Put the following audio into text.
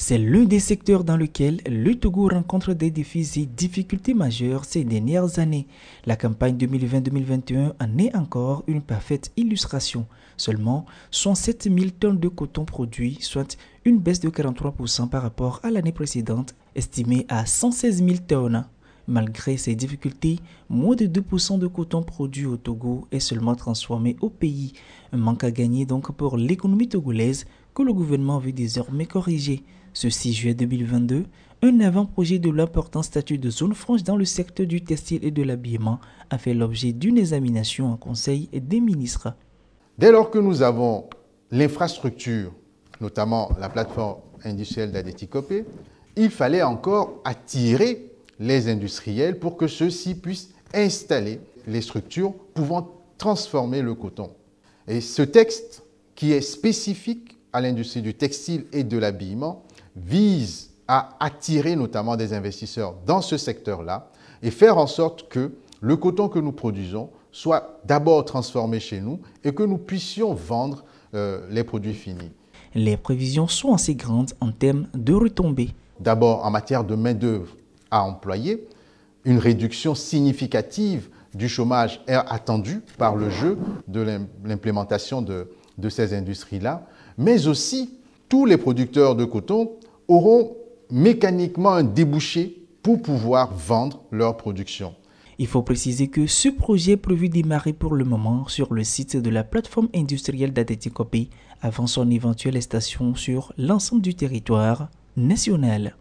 C'est l'un des secteurs dans lequel le Togo rencontre des défis et difficultés majeures ces dernières années. La campagne 2020-2021 en est encore une parfaite illustration. Seulement 107 000 tonnes de coton produits, soit une baisse de 43% par rapport à l'année précédente, estimée à 116 000 tonnes. Malgré ces difficultés, moins de 2% de coton produit au Togo est seulement transformé au pays. Un manque à gagner donc pour l'économie togolaise que le gouvernement veut désormais corriger. Ce 6 juillet 2022, un avant-projet de l'important statut de zone franche dans le secteur du textile et de l'habillement a fait l'objet d'une examination en Conseil des ministres. Dès lors que nous avons l'infrastructure, notamment la plateforme industrielle d'Adeticopé, il fallait encore attirer les industriels pour que ceux-ci puissent installer les structures pouvant transformer le coton. Et ce texte, qui est spécifique à l'industrie du textile et de l'habillement, vise à attirer notamment des investisseurs dans ce secteur-là et faire en sorte que le coton que nous produisons soit d'abord transformé chez nous et que nous puissions vendre euh, les produits finis. Les prévisions sont assez grandes en termes de retombées. D'abord en matière de main-d'œuvre, à employer, une réduction significative du chômage est attendue par le jeu de l'implémentation de, ces industries-là, mais aussi tous les producteurs de coton auront mécaniquement un débouché pour pouvoir vendre leur production. Il faut préciser que ce projet est prévu démarrer pour le moment sur le site de la plateforme industrielle d'Ateticopé avant son éventuelle station sur l'ensemble du territoire national.